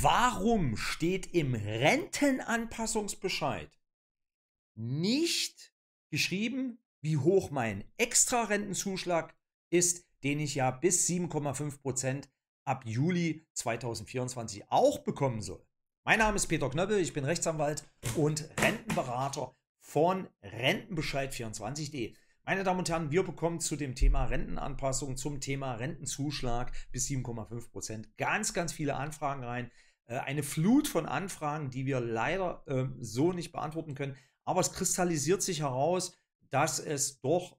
Warum steht im Rentenanpassungsbescheid nicht geschrieben, wie hoch mein Extrarentenzuschlag ist, den ich ja bis 7,5 Prozent ab Juli 2024 auch bekommen soll? Mein Name ist Peter Knöppel, ich bin Rechtsanwalt und Rentenberater von Rentenbescheid24.de. Meine Damen und Herren, wir bekommen zu dem Thema Rentenanpassung, zum Thema Rentenzuschlag bis 7,5 Prozent ganz, ganz viele Anfragen rein. Äh, eine Flut von Anfragen, die wir leider ähm, so nicht beantworten können. Aber es kristallisiert sich heraus, dass es doch,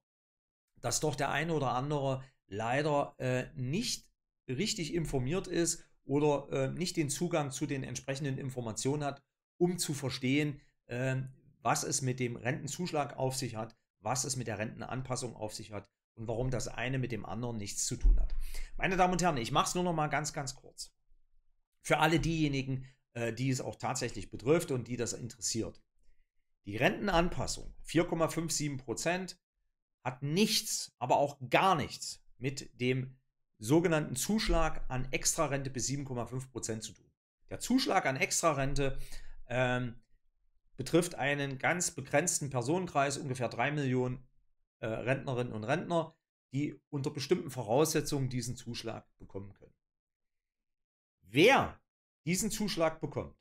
dass doch der eine oder andere leider äh, nicht richtig informiert ist oder äh, nicht den Zugang zu den entsprechenden Informationen hat, um zu verstehen, äh, was es mit dem Rentenzuschlag auf sich hat, was es mit der Rentenanpassung auf sich hat und warum das eine mit dem anderen nichts zu tun hat. Meine Damen und Herren, ich mache es nur noch mal ganz, ganz kurz für alle diejenigen, äh, die es auch tatsächlich betrifft und die das interessiert. Die Rentenanpassung 4,57 Prozent hat nichts, aber auch gar nichts mit dem sogenannten Zuschlag an Extrarente bis 7,5 Prozent zu tun. Der Zuschlag an Extrarente ähm, betrifft einen ganz begrenzten Personenkreis, ungefähr 3 Millionen äh, Rentnerinnen und Rentner, die unter bestimmten Voraussetzungen diesen Zuschlag bekommen können. Wer diesen Zuschlag bekommt,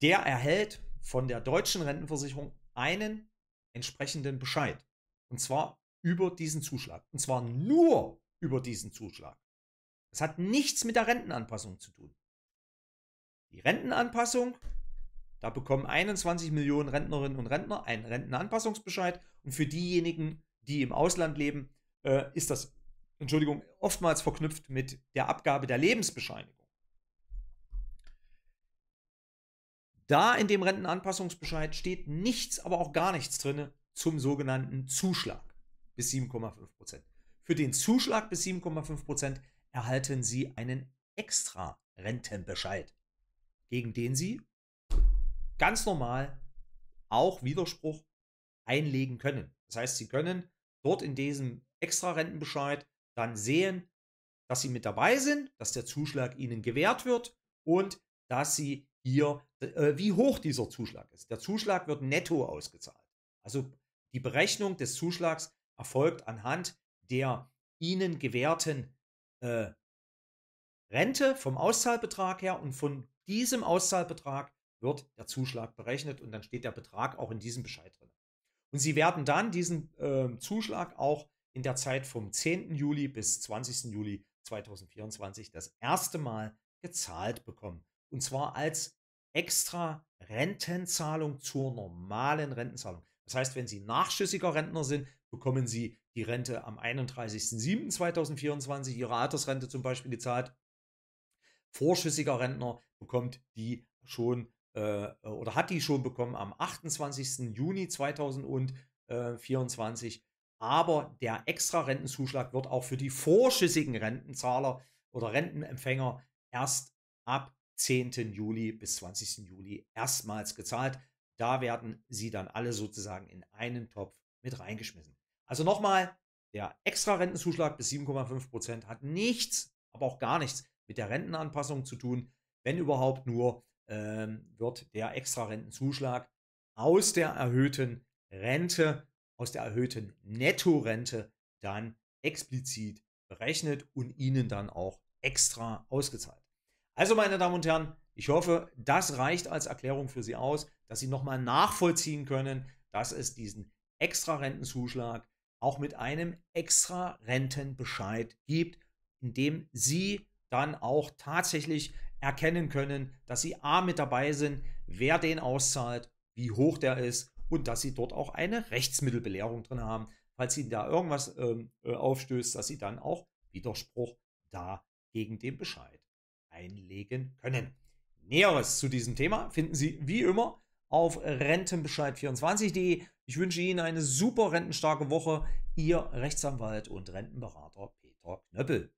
der erhält von der deutschen Rentenversicherung einen entsprechenden Bescheid. Und zwar über diesen Zuschlag. Und zwar nur über diesen Zuschlag. Es hat nichts mit der Rentenanpassung zu tun. Die Rentenanpassung, da bekommen 21 Millionen Rentnerinnen und Rentner einen Rentenanpassungsbescheid. Und für diejenigen, die im Ausland leben, äh, ist das Entschuldigung, oftmals verknüpft mit der Abgabe der Lebensbescheinigung. Da in dem Rentenanpassungsbescheid steht nichts, aber auch gar nichts drin zum sogenannten Zuschlag bis 7,5 Prozent. Für den Zuschlag bis 7,5 Prozent erhalten Sie einen extra Rentenbescheid, gegen den Sie ganz normal auch Widerspruch einlegen können. Das heißt, Sie können dort in diesem extra Rentenbescheid dann sehen, dass sie mit dabei sind, dass der Zuschlag ihnen gewährt wird und dass sie hier, äh, wie hoch dieser Zuschlag ist. Der Zuschlag wird netto ausgezahlt. Also die Berechnung des Zuschlags erfolgt anhand der ihnen gewährten äh, Rente vom Auszahlbetrag her und von diesem Auszahlbetrag wird der Zuschlag berechnet und dann steht der Betrag auch in diesem Bescheid drin. Und Sie werden dann diesen äh, Zuschlag auch in der Zeit vom 10. Juli bis 20. Juli 2024 das erste Mal gezahlt bekommen. Und zwar als extra Rentenzahlung zur normalen Rentenzahlung. Das heißt, wenn Sie nachschüssiger Rentner sind, bekommen Sie die Rente am 31.07.2024, Ihre Altersrente zum Beispiel gezahlt. Vorschüssiger Rentner bekommt die schon äh, oder hat die schon bekommen am 28. Juni 2024 aber der extra Rentenzuschlag wird auch für die vorschüssigen Rentenzahler oder Rentenempfänger erst ab 10. Juli bis 20. Juli erstmals gezahlt. Da werden sie dann alle sozusagen in einen Topf mit reingeschmissen. Also nochmal, der extra Rentenzuschlag bis 7,5 Prozent hat nichts, aber auch gar nichts mit der Rentenanpassung zu tun. Wenn überhaupt nur ähm, wird der extra Rentenzuschlag aus der erhöhten Rente aus der erhöhten Nettorente dann explizit berechnet und Ihnen dann auch extra ausgezahlt. Also meine Damen und Herren, ich hoffe, das reicht als Erklärung für Sie aus, dass Sie nochmal nachvollziehen können, dass es diesen extra Rentenzuschlag auch mit einem extra Rentenbescheid gibt, in dem Sie dann auch tatsächlich erkennen können, dass Sie A mit dabei sind, wer den auszahlt, wie hoch der ist und dass sie dort auch eine Rechtsmittelbelehrung drin haben. Falls ihnen da irgendwas ähm, äh, aufstößt, dass sie dann auch Widerspruch da gegen den Bescheid einlegen können. Näheres zu diesem Thema finden Sie wie immer auf rentenbescheid24.de. Ich wünsche Ihnen eine super rentenstarke Woche. Ihr Rechtsanwalt und Rentenberater Peter Knöppel.